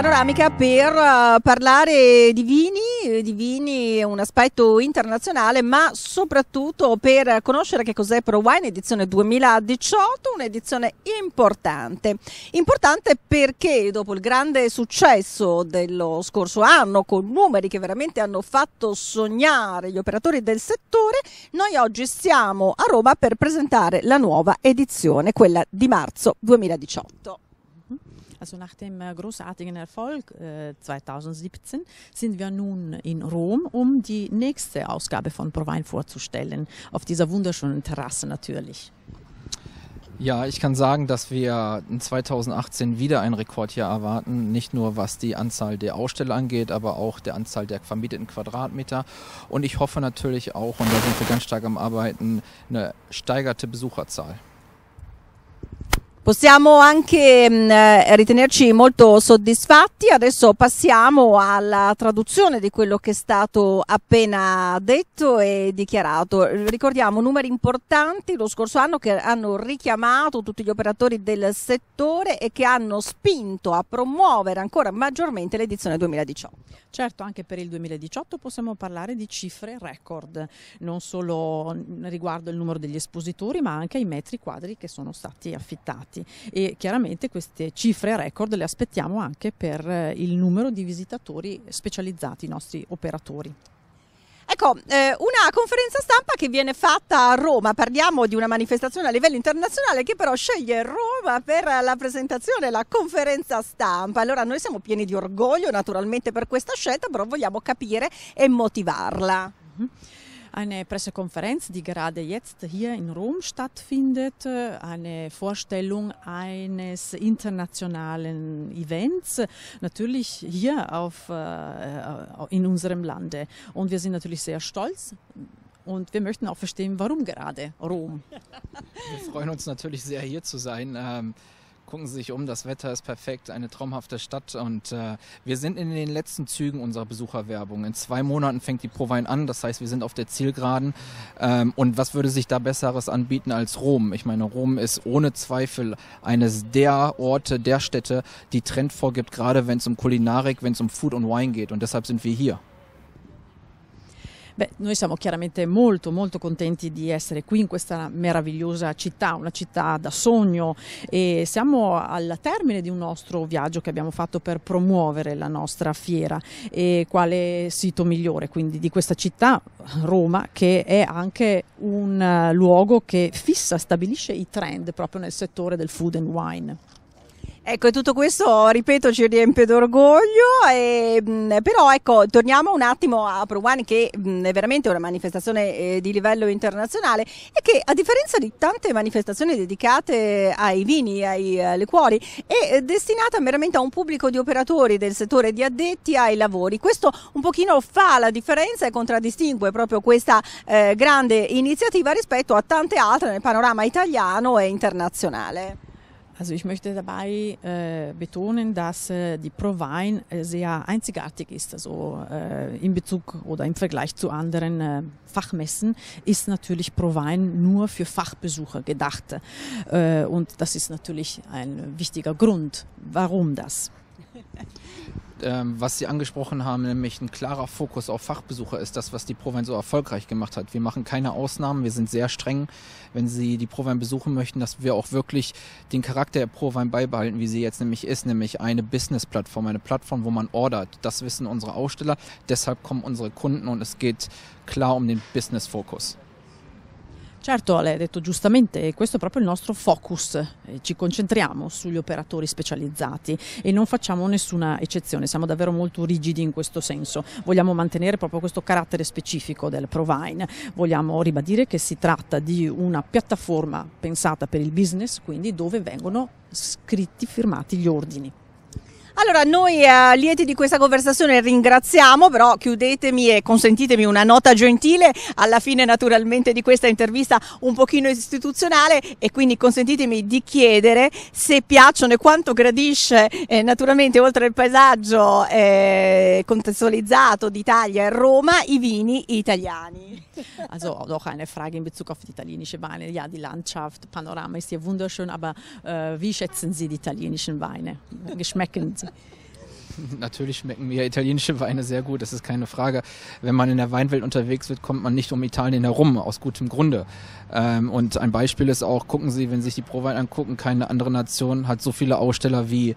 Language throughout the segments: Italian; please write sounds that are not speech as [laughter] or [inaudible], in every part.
panoramica per eh, parlare di vini, di vini un aspetto internazionale, ma soprattutto per conoscere che cos'è Pro Wine edizione 2018, un'edizione importante. Importante perché dopo il grande successo dello scorso anno con numeri che veramente hanno fatto sognare gli operatori del settore, noi oggi siamo a Roma per presentare la nuova edizione, quella di marzo 2018. Also nach dem äh, großartigen Erfolg 2017 äh, sind wir nun in Rom, um die nächste Ausgabe von Provine vorzustellen, auf dieser wunderschönen Terrasse natürlich. Ja, ich kann sagen, dass wir 2018 wieder ein Rekordjahr erwarten. Nicht nur was die Anzahl der Aussteller angeht, aber auch der Anzahl der vermieteten Quadratmeter. Und ich hoffe natürlich auch, und da sind wir ganz stark am Arbeiten, eine steigerte Besucherzahl. possiamo anche mh, mm, eh, ritenerci molto soddisfatti. Adesso passiamo alla traduzione di quello che è stato appena detto e dichiarato. Ricordiamo numeri importanti lo scorso anno che hanno richiamato tutti gli operatori del settore e che hanno spinto a promuovere ancora maggiormente l'edizione 2018. Certo, anche per il 2018 possiamo parlare di cifre record, non solo mm, riguardo il numero degli espositori, ma anche ai metri quadri che sono stati affittati visitati e chiaramente queste cifre record le aspettiamo anche per eh, il numero di visitatori specializzati, i nostri operatori. Ecco, eh, una conferenza stampa che viene fatta a Roma, parliamo di una manifestazione a livello internazionale che però sceglie Roma per la presentazione, la conferenza stampa. Allora noi siamo pieni di orgoglio naturalmente per questa scelta, però vogliamo capire e motivarla. Mm -hmm. eine Pressekonferenz, die gerade jetzt hier in Rom stattfindet, äh, eine Vorstellung eines internationalen Events, natürlich hier auf, äh, äh, in unserem Lande. Und wir sind natürlich sehr stolz und wir möchten auch verstehen, warum gerade Rom. Wir freuen uns natürlich sehr, hier zu sein. Ähm, Gucken Sie sich um, das Wetter ist perfekt, eine traumhafte Stadt und äh, wir sind in den letzten Zügen unserer Besucherwerbung. In zwei Monaten fängt die Provine an, das heißt, wir sind auf der Zielgeraden. Ähm, und was würde sich da Besseres anbieten als Rom? Ich meine, Rom ist ohne Zweifel eines der Orte, der Städte, die Trend vorgibt, gerade wenn es um Kulinarik, wenn es um Food und Wine geht. Und deshalb sind wir hier. Beh, noi siamo chiaramente molto molto contenti di essere qui in questa meravigliosa città, una città da sogno e siamo al termine di un nostro viaggio che abbiamo fatto per promuovere la nostra fiera e quale sito migliore quindi di questa città Roma che è anche un eh, luogo che fissa, stabilisce i trend proprio nel settore del food and wine. Ecco, tutto questo, ripeto, ci riempie d'orgoglio, e, mh, mm, però ecco, torniamo un attimo a Pro One che mh, mm, è veramente una manifestazione eh, di livello internazionale e che a differenza di tante manifestazioni dedicate ai vini, ai liquori, è eh, destinata veramente a un pubblico di operatori del settore di addetti ai lavori. Questo un pochino fa la differenza e contraddistingue proprio questa eh, grande iniziativa rispetto a tante altre nel panorama italiano e internazionale. Also ich möchte dabei äh, betonen, dass äh, die Prowein äh, sehr einzigartig ist. Also äh, in Bezug oder im Vergleich zu anderen äh, Fachmessen ist natürlich Prowein nur für Fachbesucher gedacht. Äh, und das ist natürlich ein wichtiger Grund, warum das. [laughs] Ähm, was Sie angesprochen haben, nämlich ein klarer Fokus auf Fachbesucher ist das, was die Prowein so erfolgreich gemacht hat. Wir machen keine Ausnahmen, wir sind sehr streng, wenn Sie die Prowein besuchen möchten, dass wir auch wirklich den Charakter der Prowein beibehalten, wie sie jetzt nämlich ist, nämlich eine Business-Plattform, eine Plattform, wo man ordert. Das wissen unsere Aussteller, deshalb kommen unsere Kunden und es geht klar um den Business-Fokus. Certo, lei ha detto giustamente, questo è proprio il nostro focus, ci concentriamo sugli operatori specializzati e non facciamo nessuna eccezione, siamo davvero molto rigidi in questo senso, vogliamo mantenere proprio questo carattere specifico del Provine, vogliamo ribadire che si tratta di una piattaforma pensata per il business, quindi dove vengono scritti, firmati gli ordini. Allora, noi eh, lieti di questa conversazione ringraziamo, però chiudetemi e consentitemi una nota gentile alla fine naturalmente di questa intervista un pochino istituzionale e quindi consentitemi di chiedere se piacciono e quanto gradisce eh, naturalmente oltre al paesaggio eh, contestualizzato d'Italia e Roma i vini italiani. [laughs] Also auch eine Frage in Bezug auf die italienische Weine. Ja, die Landschaft, Panorama ist hier wunderschön, aber äh, wie schätzen Sie die italienischen Weine? Geschmecken Sie? [laughs] Natürlich schmecken mir italienische Weine sehr gut, das ist keine Frage. Wenn man in der Weinwelt unterwegs wird, kommt man nicht um Italien herum, aus gutem Grunde. Ähm, und ein Beispiel ist auch, gucken Sie, wenn Sie sich die Prowein angucken, keine andere Nation hat so viele Aussteller wie,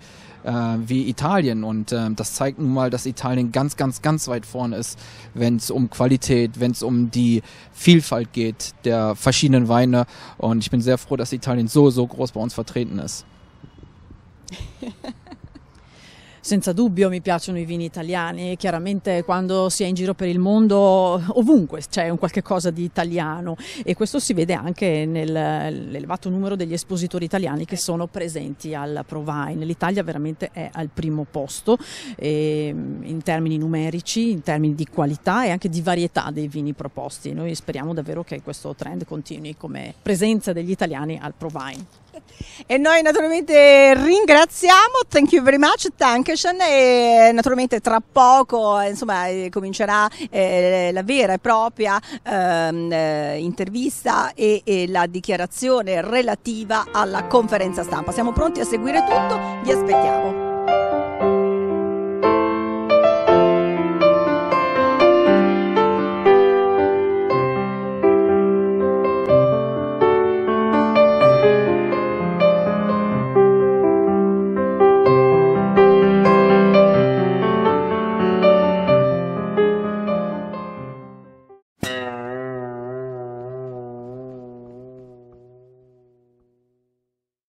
äh, wie Italien. Und ähm, das zeigt nun mal, dass Italien ganz, ganz, ganz weit vorne ist, wenn es um Qualität, wenn es um die Vielfalt geht der verschiedenen Weine. Und ich bin sehr froh, dass Italien so, so groß bei uns vertreten ist. [laughs] Senza dubbio mi piacciono i vini italiani, chiaramente quando si è in giro per il mondo ovunque c'è un qualche cosa di italiano e questo si vede anche nell'elevato numero degli espositori italiani che sono presenti al Provine. L'Italia veramente è al primo posto eh, in termini numerici, in termini di qualità e anche di varietà dei vini proposti. Noi speriamo davvero che questo trend continui come presenza degli italiani al Provine. E noi naturalmente ringraziamo, thank you very much, Tankeshen e naturalmente tra poco eh, insomma, eh, comincerà eh, la vera e propria ehm, eh, intervista e, e la dichiarazione relativa alla conferenza stampa. Siamo pronti a seguire tutto, vi aspettiamo.